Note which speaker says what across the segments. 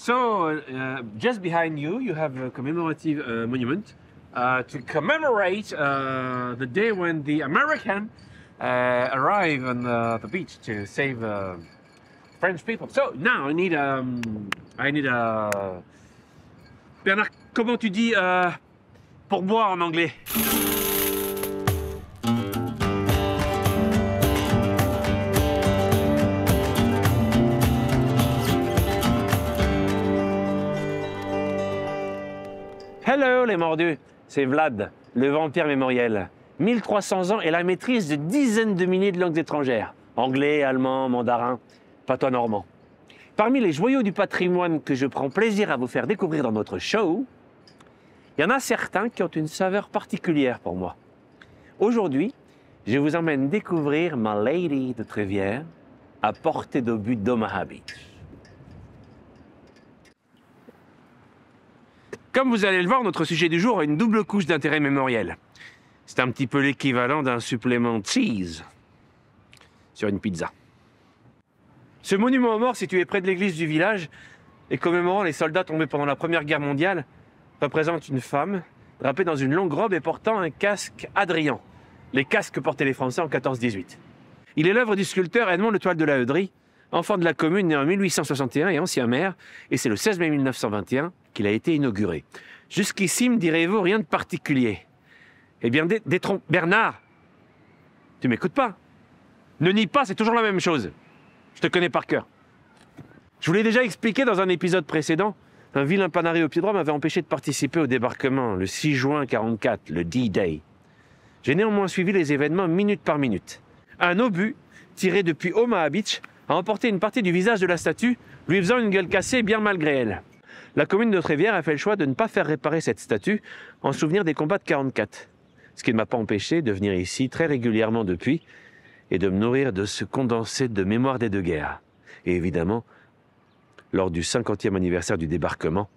Speaker 1: So uh, just behind you, you have a commemorative uh, monument uh, to commemorate the day when the American arrived on the beach to save French people. So now I need um, I need a Bernard, comment tu dis euh, pour boire en anglais? Hello les mordus, c'est Vlad, le vampire mémoriel. 1300 ans et la maîtrise de dizaines de milliers de langues étrangères. Anglais, allemand, mandarin, patois normand. Parmi les joyaux du patrimoine que je prends plaisir à vous faire découvrir dans notre show, il y en a certains qui ont une saveur particulière pour moi. Aujourd'hui, je vous emmène découvrir ma Lady de Trévière à portée d'obus d'Omaha Beach. Comme vous allez le voir, notre sujet du jour a une double couche d'intérêt mémoriel. C'est un petit peu l'équivalent d'un supplément cheese sur une pizza. Ce monument aux morts situé près de l'église du village et commémorant les soldats tombés pendant la Première Guerre mondiale représente une femme drapée dans une longue robe et portant un casque Adrian, les casques que portaient les Français en 1418. Il est l'œuvre du sculpteur Edmond Le Toile de la Heudry, enfant de la commune, né en 1861 et ancien maire, et c'est le 16 mai 1921 qu'il a été inauguré. Jusqu'ici, me direz-vous, rien de particulier. Eh bien, détrompe Bernard, tu m'écoutes pas. Ne nie pas, c'est toujours la même chose. Je te connais par cœur. Je vous l'ai déjà expliqué dans un épisode précédent, un vilain panari au pied droit m'avait empêché de participer au débarquement le 6 juin 44, le D-Day. J'ai néanmoins suivi les événements minute par minute. Un obus, tiré depuis Omaha Beach, a emporté une partie du visage de la statue, lui faisant une gueule cassée bien malgré elle. La commune de Trévière a fait le choix de ne pas faire réparer cette statue en souvenir des combats de 44, ce qui ne m'a pas empêché de venir ici très régulièrement depuis et de me nourrir de ce condensé de mémoire des deux guerres. Et évidemment, lors du 50e anniversaire du débarquement,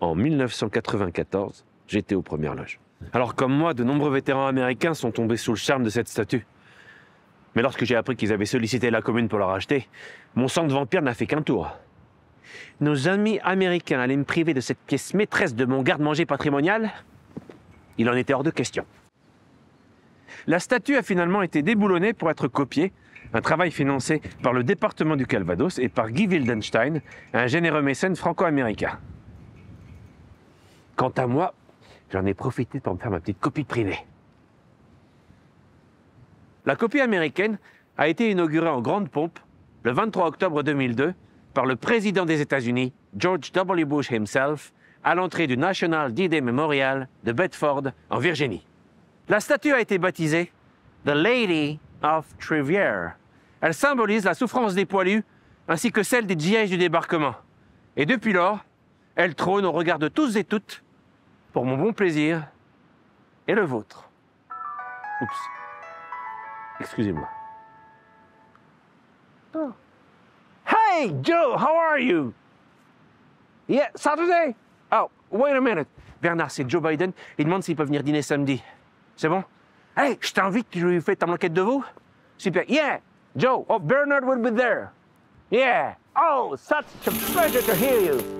Speaker 1: en 1994, j'étais aux premières loges. Alors comme moi, de nombreux vétérans américains sont tombés sous le charme de cette statue. Mais lorsque j'ai appris qu'ils avaient sollicité la commune pour la racheter, mon sang de vampire n'a fait qu'un tour. Nos amis américains allaient me priver de cette pièce maîtresse de mon garde-manger patrimonial Il en était hors de question. La statue a finalement été déboulonnée pour être copiée, un travail financé par le département du Calvados et par Guy Wildenstein, un généreux mécène franco-américain. Quant à moi, j'en ai profité pour me faire ma petite copie privée. La copie américaine a été inaugurée en grande pompe le 23 octobre 2002 par le président des États-Unis, George W. Bush himself, à l'entrée du National D-Day Memorial de Bedford, en Virginie. La statue a été baptisée The Lady of Trivier. Elle symbolise la souffrance des poilus ainsi que celle des GIs du débarquement. Et depuis lors, elle trône au regard de tous et toutes, pour mon bon plaisir et le vôtre. Oups. Excusez-moi. Oh. Hey, Joe, how are you? Yeah, Saturday? Oh, wait a minute. Bernard, c'est Joe Biden. Il demande s'il peut venir dîner samedi. C'est bon? Hey, je t'invite, je lui fais ta enquête de vous. Super. Yeah, Joe. Oh, Bernard will be there. Yeah. Oh, such a pleasure to hear you.